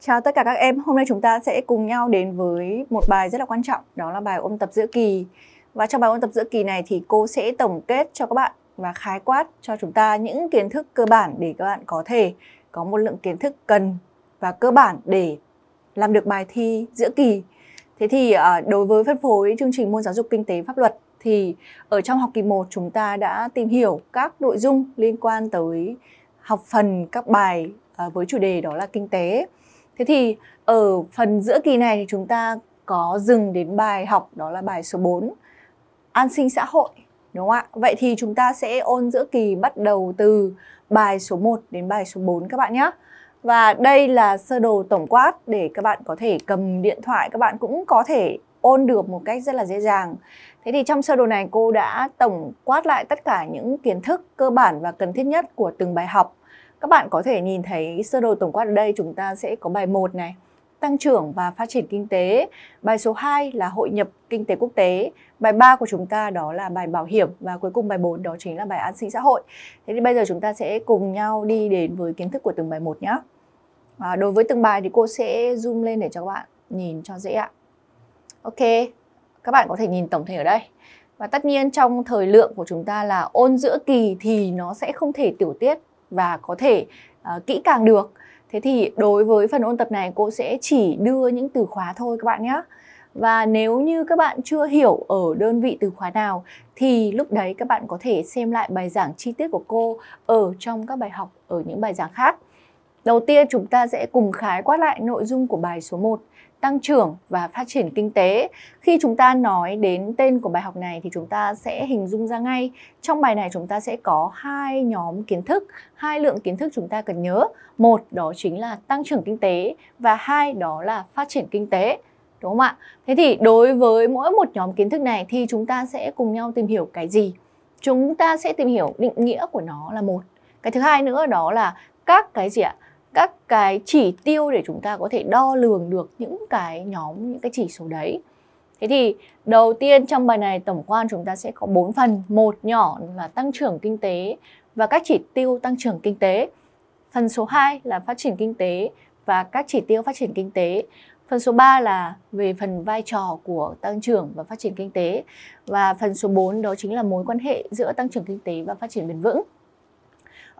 Chào tất cả các em, hôm nay chúng ta sẽ cùng nhau đến với một bài rất là quan trọng, đó là bài ôn tập giữa kỳ. Và trong bài ôn tập giữa kỳ này thì cô sẽ tổng kết cho các bạn và khái quát cho chúng ta những kiến thức cơ bản để các bạn có thể có một lượng kiến thức cần và cơ bản để làm được bài thi giữa kỳ. Thế thì à, đối với phân phối chương trình môn giáo dục kinh tế pháp luật thì ở trong học kỳ 1 chúng ta đã tìm hiểu các nội dung liên quan tới học phần các bài à, với chủ đề đó là kinh tế. Thế thì ở phần giữa kỳ này thì chúng ta có dừng đến bài học đó là bài số 4 an sinh xã hội đúng không ạ? Vậy thì chúng ta sẽ ôn giữa kỳ bắt đầu từ bài số 1 đến bài số 4 các bạn nhé. Và đây là sơ đồ tổng quát để các bạn có thể cầm điện thoại, các bạn cũng có thể ôn được một cách rất là dễ dàng. Thế thì trong sơ đồ này cô đã tổng quát lại tất cả những kiến thức cơ bản và cần thiết nhất của từng bài học. Các bạn có thể nhìn thấy sơ đồ tổng quát ở đây chúng ta sẽ có bài 1 này, tăng trưởng và phát triển kinh tế. Bài số 2 là hội nhập kinh tế quốc tế. Bài 3 của chúng ta đó là bài bảo hiểm và cuối cùng bài 4 đó chính là bài an sinh xã hội. Thế thì bây giờ chúng ta sẽ cùng nhau đi đến với kiến thức của từng bài một nhé. À, đối với từng bài thì cô sẽ zoom lên để cho các bạn nhìn cho dễ ạ. Ok, các bạn có thể nhìn tổng thể ở đây. Và tất nhiên trong thời lượng của chúng ta là ôn giữa kỳ thì nó sẽ không thể tiểu tiết và có thể uh, kỹ càng được. Thế thì đối với phần ôn tập này cô sẽ chỉ đưa những từ khóa thôi các bạn nhé. Và nếu như các bạn chưa hiểu ở đơn vị từ khóa nào thì lúc đấy các bạn có thể xem lại bài giảng chi tiết của cô ở trong các bài học ở những bài giảng khác. Đầu tiên chúng ta sẽ cùng khái quát lại nội dung của bài số 1 tăng trưởng và phát triển kinh tế. Khi chúng ta nói đến tên của bài học này thì chúng ta sẽ hình dung ra ngay. Trong bài này chúng ta sẽ có hai nhóm kiến thức, hai lượng kiến thức chúng ta cần nhớ. Một đó chính là tăng trưởng kinh tế và hai đó là phát triển kinh tế. Đúng không ạ? Thế thì đối với mỗi một nhóm kiến thức này thì chúng ta sẽ cùng nhau tìm hiểu cái gì? Chúng ta sẽ tìm hiểu định nghĩa của nó là một. Cái thứ hai nữa đó là các cái gì ạ? các cái chỉ tiêu để chúng ta có thể đo lường được những cái nhóm những cái chỉ số đấy thế thì đầu tiên trong bài này tổng quan chúng ta sẽ có bốn phần một nhỏ là tăng trưởng kinh tế và các chỉ tiêu tăng trưởng kinh tế phần số 2 là phát triển kinh tế và các chỉ tiêu phát triển kinh tế Phần số 3 là về phần vai trò của tăng trưởng và phát triển kinh tế và phần số 4 đó chính là mối quan hệ giữa tăng trưởng kinh tế và phát triển bền vững.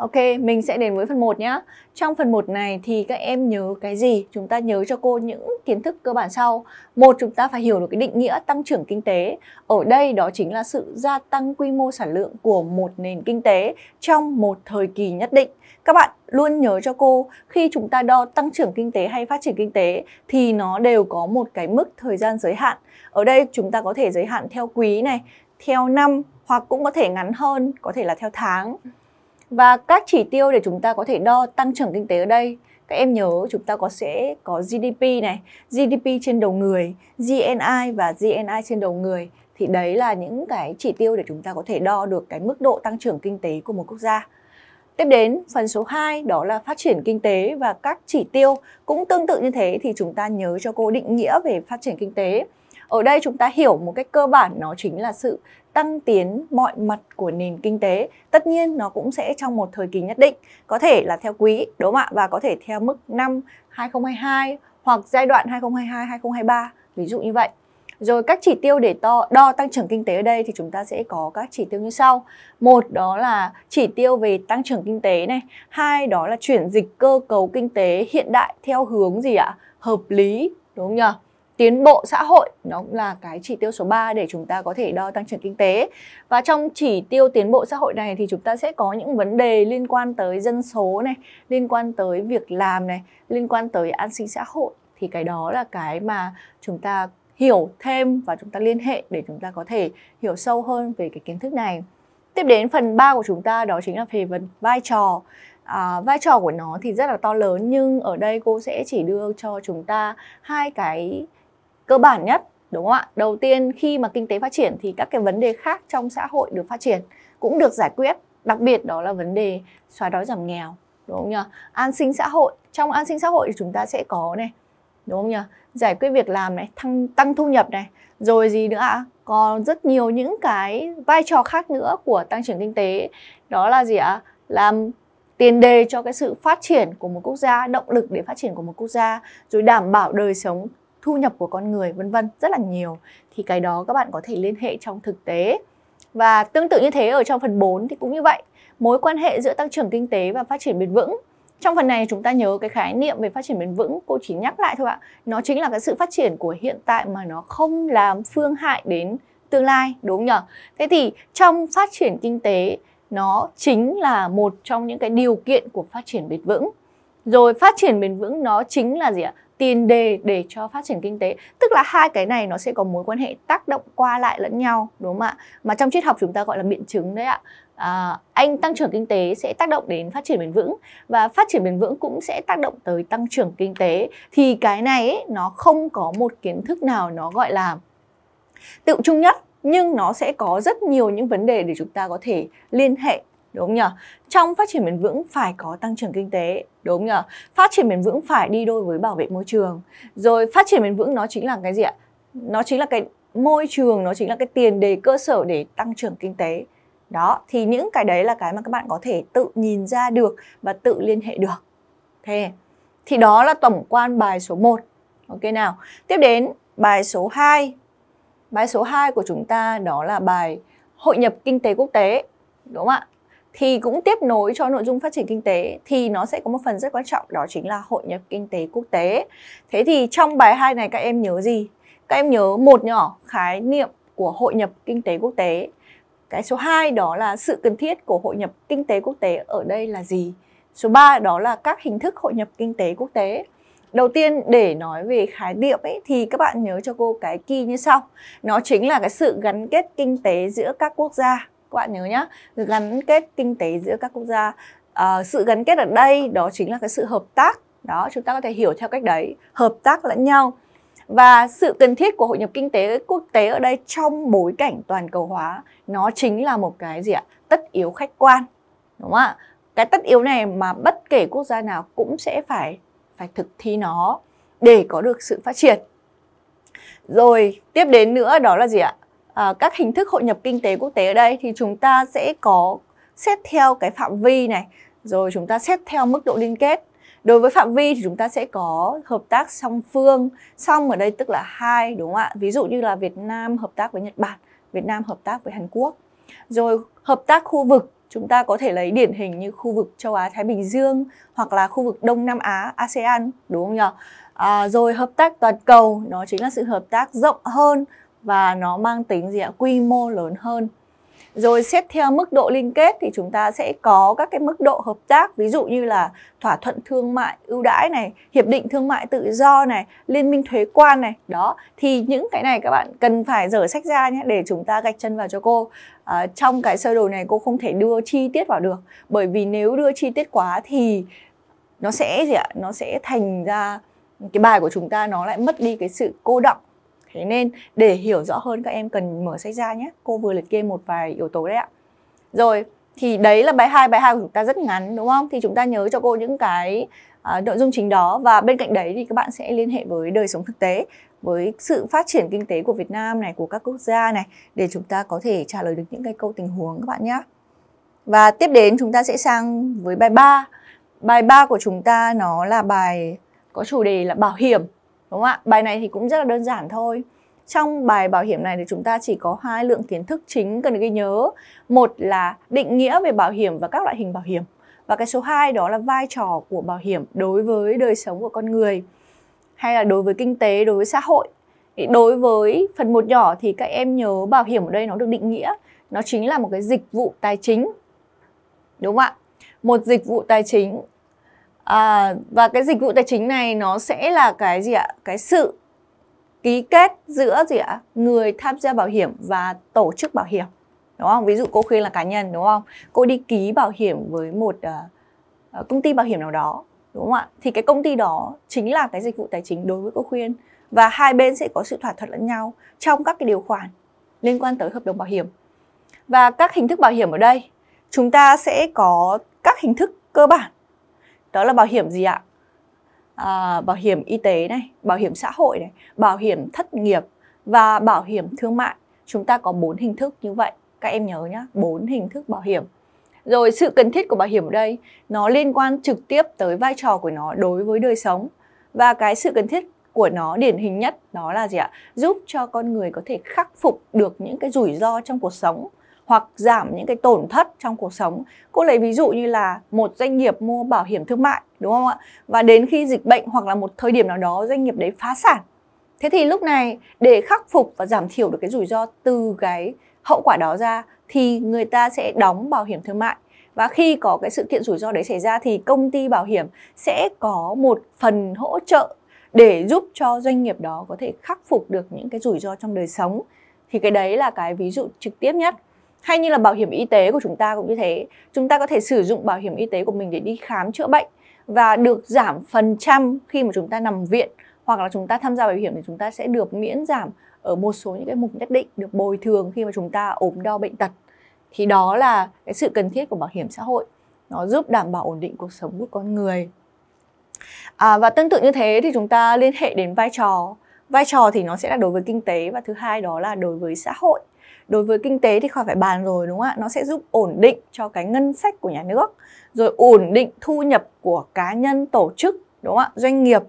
Ok, mình sẽ đến với phần 1 nhé. Trong phần 1 này thì các em nhớ cái gì? Chúng ta nhớ cho cô những kiến thức cơ bản sau. Một, chúng ta phải hiểu được cái định nghĩa tăng trưởng kinh tế. Ở đây đó chính là sự gia tăng quy mô sản lượng của một nền kinh tế trong một thời kỳ nhất định. Các bạn luôn nhớ cho cô khi chúng ta đo tăng trưởng kinh tế hay phát triển kinh tế thì nó đều có một cái mức thời gian giới hạn. Ở đây chúng ta có thể giới hạn theo quý này, theo năm hoặc cũng có thể ngắn hơn, có thể là theo tháng. Và các chỉ tiêu để chúng ta có thể đo tăng trưởng kinh tế ở đây các em nhớ chúng ta có sẽ có GDP này, GDP trên đầu người, GNI và GNI trên đầu người thì đấy là những cái chỉ tiêu để chúng ta có thể đo được cái mức độ tăng trưởng kinh tế của một quốc gia. Tiếp đến phần số 2 đó là phát triển kinh tế và các chỉ tiêu cũng tương tự như thế thì chúng ta nhớ cho cô định nghĩa về phát triển kinh tế. Ở đây chúng ta hiểu một cách cơ bản nó chính là sự tăng tiến mọi mặt của nền kinh tế. Tất nhiên nó cũng sẽ trong một thời kỳ nhất định, có thể là theo quý, đúng không ạ? Và có thể theo mức năm 2022 hoặc giai đoạn 2022 2023, ví dụ như vậy. Rồi các chỉ tiêu để to, đo tăng trưởng kinh tế ở đây thì chúng ta sẽ có các chỉ tiêu như sau. Một đó là chỉ tiêu về tăng trưởng kinh tế này, hai đó là chuyển dịch cơ cấu kinh tế hiện đại theo hướng gì ạ? Hợp lý, đúng không nhỉ? tiến bộ xã hội nó cũng là cái chỉ tiêu số 3 để chúng ta có thể đo tăng trưởng kinh tế và trong chỉ tiêu tiến bộ xã hội này thì chúng ta sẽ có những vấn đề liên quan tới dân số này liên quan tới việc làm này liên quan tới an sinh xã hội thì cái đó là cái mà chúng ta hiểu thêm và chúng ta liên hệ để chúng ta có thể hiểu sâu hơn về cái kiến thức này tiếp đến phần 3 của chúng ta đó chính là về phần vai trò à, vai trò của nó thì rất là to lớn nhưng ở đây cô sẽ chỉ đưa cho chúng ta hai cái cơ bản nhất đúng không ạ đầu tiên khi mà kinh tế phát triển thì các cái vấn đề khác trong xã hội được phát triển cũng được giải quyết đặc biệt đó là vấn đề xóa đói giảm nghèo đúng không nhỉ an sinh xã hội trong an sinh xã hội thì chúng ta sẽ có này đúng không nhỉ giải quyết việc làm này tăng tăng thu nhập này rồi gì nữa ạ còn rất nhiều những cái vai trò khác nữa của tăng trưởng kinh tế đó là gì ạ làm tiền đề cho cái sự phát triển của một quốc gia động lực để phát triển của một quốc gia rồi đảm bảo đời sống thu nhập của con người vân vân rất là nhiều thì cái đó các bạn có thể liên hệ trong thực tế và tương tự như thế ở trong phần 4 thì cũng như vậy mối quan hệ giữa tăng trưởng kinh tế và phát triển bền vững trong phần này chúng ta nhớ cái khái niệm về phát triển bền vững cô chỉ nhắc lại thôi ạ nó chính là cái sự phát triển của hiện tại mà nó không làm phương hại đến tương lai đúng không nhở thế thì trong phát triển kinh tế nó chính là một trong những cái điều kiện của phát triển bền vững rồi phát triển bền vững nó chính là gì ạ tiền đề để cho phát triển kinh tế tức là hai cái này nó sẽ có mối quan hệ tác động qua lại lẫn nhau đúng không ạ mà trong triết học chúng ta gọi là biện chứng đấy ạ à, anh tăng trưởng kinh tế sẽ tác động đến phát triển bền vững và phát triển bền vững cũng sẽ tác động tới tăng trưởng kinh tế thì cái này ấy, nó không có một kiến thức nào nó gọi là tự trung nhất nhưng nó sẽ có rất nhiều những vấn đề để chúng ta có thể liên hệ đúng không nhỉ? Trong phát triển bền vững phải có tăng trưởng kinh tế, đúng không nhỉ? Phát triển bền vững phải đi đôi với bảo vệ môi trường. Rồi phát triển bền vững nó chính là cái gì ạ? Nó chính là cái môi trường, nó chính là cái tiền đề cơ sở để tăng trưởng kinh tế. Đó, thì những cái đấy là cái mà các bạn có thể tự nhìn ra được và tự liên hệ được. Thế, thì đó là tổng quan bài số 1. Ok nào? Tiếp đến bài số 2. Bài số 2 của chúng ta đó là bài hội nhập kinh tế quốc tế. Đúng không ạ? thì cũng tiếp nối cho nội dung phát triển kinh tế thì nó sẽ có một phần rất quan trọng đó chính là hội nhập kinh tế quốc tế. Thế thì trong bài 2 này các em nhớ gì? Các em nhớ một nhỏ khái niệm của hội nhập kinh tế quốc tế. Cái số 2 đó là sự cần thiết của hội nhập kinh tế quốc tế ở đây là gì? Số 3 đó là các hình thức hội nhập kinh tế quốc tế. Đầu tiên để nói về khái niệm ấy thì các bạn nhớ cho cô cái key như sau. Nó chính là cái sự gắn kết kinh tế giữa các quốc gia các bạn nhớ nhá, gắn kết kinh tế giữa các quốc gia. À, sự gắn kết ở đây đó chính là cái sự hợp tác. Đó, chúng ta có thể hiểu theo cách đấy, hợp tác lẫn nhau. Và sự cần thiết của hội nhập kinh tế quốc tế ở đây trong bối cảnh toàn cầu hóa nó chính là một cái gì ạ? Tất yếu khách quan. Đúng không ạ? Cái tất yếu này mà bất kể quốc gia nào cũng sẽ phải phải thực thi nó để có được sự phát triển. Rồi, tiếp đến nữa đó là gì ạ? Ờ, các hình thức hội nhập kinh tế quốc tế ở đây thì chúng ta sẽ có xét theo cái phạm vi này rồi chúng ta xét theo mức độ liên kết đối với phạm vi thì chúng ta sẽ có hợp tác song phương song ở đây tức là hai đúng không ạ ví dụ như là Việt Nam hợp tác với Nhật Bản Việt Nam hợp tác với Hàn Quốc rồi hợp tác khu vực chúng ta có thể lấy điển hình như khu vực châu Á Thái Bình Dương hoặc là khu vực Đông Nam Á ASEAN đúng không nhỉ à, ờ, rồi hợp tác toàn cầu nó chính là sự hợp tác rộng hơn và nó mang tính gì ạ quy mô lớn hơn rồi xét theo mức độ liên kết thì chúng ta sẽ có các cái mức độ hợp tác ví dụ như là thỏa thuận thương mại ưu đãi này hiệp định thương mại tự do này liên minh thuế quan này đó thì những cái này các bạn cần phải dở sách ra nhé để chúng ta gạch chân vào cho cô à, trong cái sơ đồ này cô không thể đưa chi tiết vào được bởi vì nếu đưa chi tiết quá thì nó sẽ gì ạ nó sẽ thành ra cái bài của chúng ta nó lại mất đi cái sự cô động Thế nên để hiểu rõ hơn các em cần mở sách ra nhé. Cô vừa liệt kê một vài yếu tố đấy ạ. Rồi, thì đấy là bài 2, bài 2 của chúng ta rất ngắn đúng không? Thì chúng ta nhớ cho cô những cái à, nội dung chính đó và bên cạnh đấy thì các bạn sẽ liên hệ với đời sống thực tế với sự phát triển kinh tế của Việt Nam này, của các quốc gia này để chúng ta có thể trả lời được những cái câu tình huống các bạn nhé. Và tiếp đến chúng ta sẽ sang với bài 3. Bài 3 của chúng ta nó là bài có chủ đề là bảo hiểm đúng không ạ bài này thì cũng rất là đơn giản thôi trong bài bảo hiểm này thì chúng ta chỉ có hai lượng kiến thức chính cần ghi nhớ một là định nghĩa về bảo hiểm và các loại hình bảo hiểm và cái số 2 đó là vai trò của bảo hiểm đối với đời sống của con người hay là đối với kinh tế đối với xã hội đối với phần một nhỏ thì các em nhớ bảo hiểm ở đây nó được định nghĩa nó chính là một cái dịch vụ tài chính đúng không ạ một dịch vụ tài chính à, và cái dịch vụ tài chính này nó sẽ là cái gì ạ cái sự ký kết giữa gì ạ người tham gia bảo hiểm và tổ chức bảo hiểm đúng không ví dụ cô khuyên là cá nhân đúng không cô đi ký bảo hiểm với một uh, công ty bảo hiểm nào đó đúng không ạ thì cái công ty đó chính là cái dịch vụ tài chính đối với cô khuyên và hai bên sẽ có sự thỏa thuận lẫn nhau trong các cái điều khoản liên quan tới hợp đồng bảo hiểm và các hình thức bảo hiểm ở đây chúng ta sẽ có các hình thức cơ bản đó là bảo hiểm gì ạ à, bảo hiểm y tế này bảo hiểm xã hội này bảo hiểm thất nghiệp và bảo hiểm thương mại chúng ta có bốn hình thức như vậy các em nhớ nhá bốn hình thức bảo hiểm rồi sự cần thiết của bảo hiểm ở đây nó liên quan trực tiếp tới vai trò của nó đối với đời sống và cái sự cần thiết của nó điển hình nhất đó là gì ạ giúp cho con người có thể khắc phục được những cái rủi ro trong cuộc sống hoặc giảm những cái tổn thất trong cuộc sống. Cô lấy ví dụ như là một doanh nghiệp mua bảo hiểm thương mại đúng không ạ? Và đến khi dịch bệnh hoặc là một thời điểm nào đó doanh nghiệp đấy phá sản. Thế thì lúc này để khắc phục và giảm thiểu được cái rủi ro từ cái hậu quả đó ra thì người ta sẽ đóng bảo hiểm thương mại và khi có cái sự kiện rủi ro đấy xảy ra thì công ty bảo hiểm sẽ có một phần hỗ trợ để giúp cho doanh nghiệp đó có thể khắc phục được những cái rủi ro trong đời sống thì cái đấy là cái ví dụ trực tiếp nhất hay như là bảo hiểm y tế của chúng ta cũng như thế chúng ta có thể sử dụng bảo hiểm y tế của mình để đi khám chữa bệnh và được giảm phần trăm khi mà chúng ta nằm viện hoặc là chúng ta tham gia bảo hiểm thì chúng ta sẽ được miễn giảm ở một số những cái mục nhất định được bồi thường khi mà chúng ta ốm đau bệnh tật thì đó là cái sự cần thiết của bảo hiểm xã hội nó giúp đảm bảo ổn định cuộc sống của con người à, và tương tự như thế thì chúng ta liên hệ đến vai trò vai trò thì nó sẽ là đối với kinh tế và thứ hai đó là đối với xã hội đối với kinh tế thì khỏi phải bàn rồi đúng không ạ nó sẽ giúp ổn định cho cái ngân sách của nhà nước rồi ổn định thu nhập của cá nhân tổ chức đúng không ạ doanh nghiệp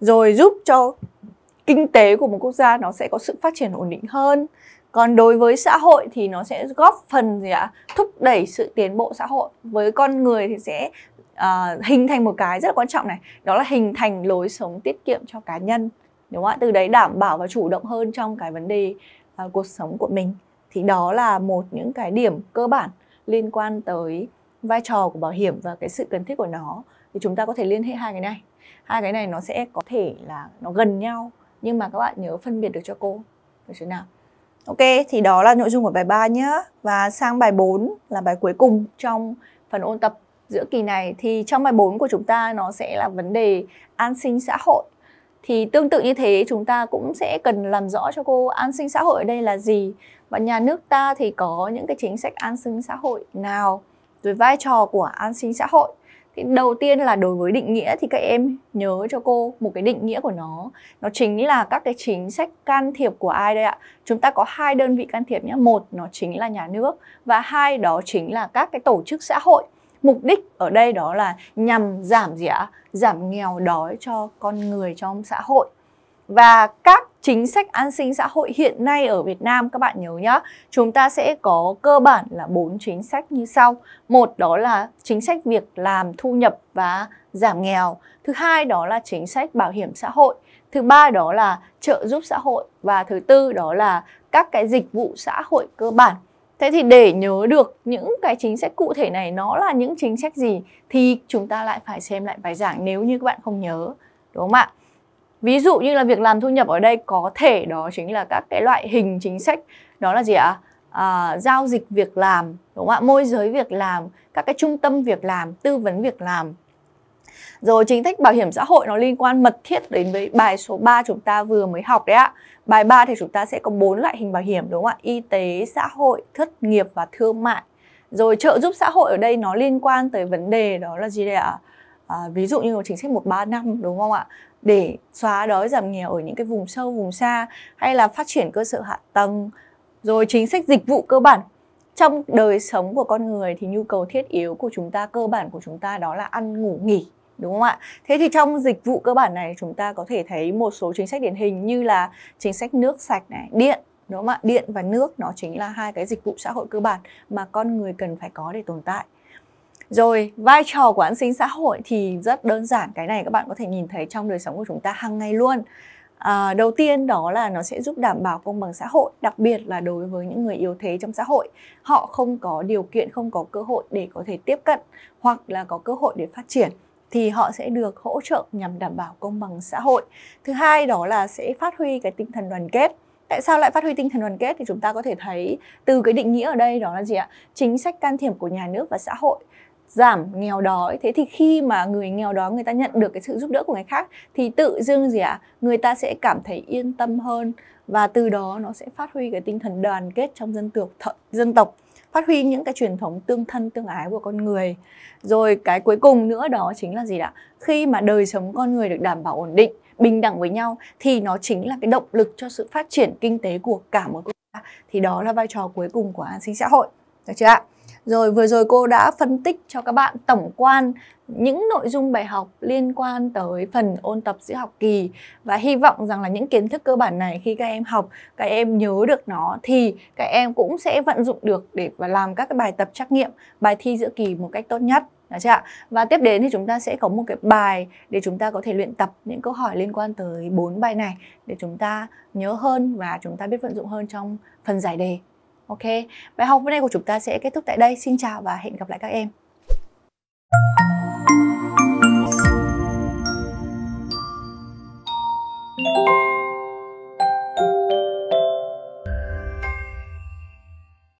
rồi giúp cho kinh tế của một quốc gia nó sẽ có sự phát triển ổn định hơn còn đối với xã hội thì nó sẽ góp phần gì ạ thúc đẩy sự tiến bộ xã hội với con người thì sẽ uh, hình thành một cái rất là quan trọng này đó là hình thành lối sống tiết kiệm cho cá nhân đúng không ạ từ đấy đảm bảo và chủ động hơn trong cái vấn đề uh, cuộc sống của mình thì đó là một những cái điểm cơ bản liên quan tới vai trò của bảo hiểm và cái sự cần thiết của nó thì chúng ta có thể liên hệ hai cái này hai cái này nó sẽ có thể là nó gần nhau nhưng mà các bạn nhớ phân biệt được cho cô được chưa nào Ok, thì đó là nội dung của bài 3 nhé. Và sang bài 4 là bài cuối cùng trong phần ôn tập giữa kỳ này. Thì trong bài 4 của chúng ta nó sẽ là vấn đề an sinh xã hội. Thì tương tự như thế chúng ta cũng sẽ cần làm rõ cho cô an sinh xã hội ở đây là gì và nhà nước ta thì có những cái chính sách an sinh xã hội nào rồi vai trò của an sinh xã hội thì đầu tiên là đối với định nghĩa thì các em nhớ cho cô một cái định nghĩa của nó nó chính là các cái chính sách can thiệp của ai đây ạ chúng ta có hai đơn vị can thiệp nhé một nó chính là nhà nước và hai đó chính là các cái tổ chức xã hội mục đích ở đây đó là nhằm giảm gì ạ giảm nghèo đói cho con người trong xã hội và các chính sách an sinh xã hội hiện nay ở Việt Nam các bạn nhớ nhá chúng ta sẽ có cơ bản là bốn chính sách như sau một đó là chính sách việc làm thu nhập và giảm nghèo thứ hai đó là chính sách bảo hiểm xã hội thứ ba đó là trợ giúp xã hội và thứ tư đó là các cái dịch vụ xã hội cơ bản Thế thì để nhớ được những cái chính sách cụ thể này nó là những chính sách gì thì chúng ta lại phải xem lại bài giảng nếu như các bạn không nhớ. Đúng không ạ? ví dụ như là việc làm thu nhập ở đây có thể đó chính là các cái loại hình chính sách đó là gì ạ à, giao dịch việc làm đúng không ạ môi giới việc làm các cái trung tâm việc làm tư vấn việc làm rồi chính sách bảo hiểm xã hội nó liên quan mật thiết đến với bài số 3 chúng ta vừa mới học đấy ạ. Bài 3 thì chúng ta sẽ có bốn loại hình bảo hiểm đúng không ạ? Y tế, xã hội, thất nghiệp và thương mại. Rồi trợ giúp xã hội ở đây nó liên quan tới vấn đề đó là gì đây ạ? À, ví dụ như chính sách 135 đúng không ạ? để xóa đói giảm nghèo ở những cái vùng sâu vùng xa hay là phát triển cơ sở hạ tầng rồi chính sách dịch vụ cơ bản trong đời sống của con người thì nhu cầu thiết yếu của chúng ta cơ bản của chúng ta đó là ăn ngủ nghỉ đúng không ạ? Thế thì trong dịch vụ cơ bản này chúng ta có thể thấy một số chính sách điển hình như là chính sách nước sạch này, điện đúng không ạ? Điện và nước nó chính là hai cái dịch vụ xã hội cơ bản mà con người cần phải có để tồn tại. Rồi, vai trò của an sinh xã hội thì rất đơn giản, cái này các bạn có thể nhìn thấy trong đời sống của chúng ta hàng ngày luôn. À, đầu tiên đó là nó sẽ giúp đảm bảo công bằng xã hội, đặc biệt là đối với những người yếu thế trong xã hội. Họ không có điều kiện, không có cơ hội để có thể tiếp cận hoặc là có cơ hội để phát triển thì họ sẽ được hỗ trợ nhằm đảm bảo công bằng xã hội. Thứ hai đó là sẽ phát huy cái tinh thần đoàn kết. Tại sao lại phát huy tinh thần đoàn kết thì chúng ta có thể thấy từ cái định nghĩa ở đây đó là gì ạ? Chính sách can thiệp của nhà nước và xã hội giảm nghèo đói thế thì khi mà người nghèo đói người ta nhận được cái sự giúp đỡ của người khác thì tự dưng gì ạ à, người ta sẽ cảm thấy yên tâm hơn và từ đó nó sẽ phát huy cái tinh thần đoàn kết trong dân tộc th- dân tộc phát huy những cái truyền thống tương thân tương ái của con người rồi cái cuối cùng nữa đó chính là gì ạ khi mà đời sống con người được đảm bảo ổn định bình đẳng với nhau thì nó chính là cái động lực cho sự phát triển kinh tế của cả một quốc gia thì đó là vai trò cuối cùng của an sinh xã hội được chưa ạ rồi vừa rồi cô đã phân tích cho các bạn tổng quan những nội dung bài học liên quan tới phần ôn tập giữa học kỳ và hy vọng rằng là những kiến thức cơ bản này khi các em học, các em nhớ được nó thì các em cũng sẽ vận dụng được để và làm các cái bài tập trắc nghiệm, bài thi giữa kỳ một cách tốt nhất. Được chưa ạ? Và tiếp đến thì chúng ta sẽ có một cái bài để chúng ta có thể luyện tập những câu hỏi liên quan tới bốn bài này để chúng ta nhớ hơn và chúng ta biết vận dụng hơn trong phần giải đề. Ok, bài học bữa nay của chúng ta sẽ kết thúc tại đây. Xin chào và hẹn gặp lại các em. Thank you.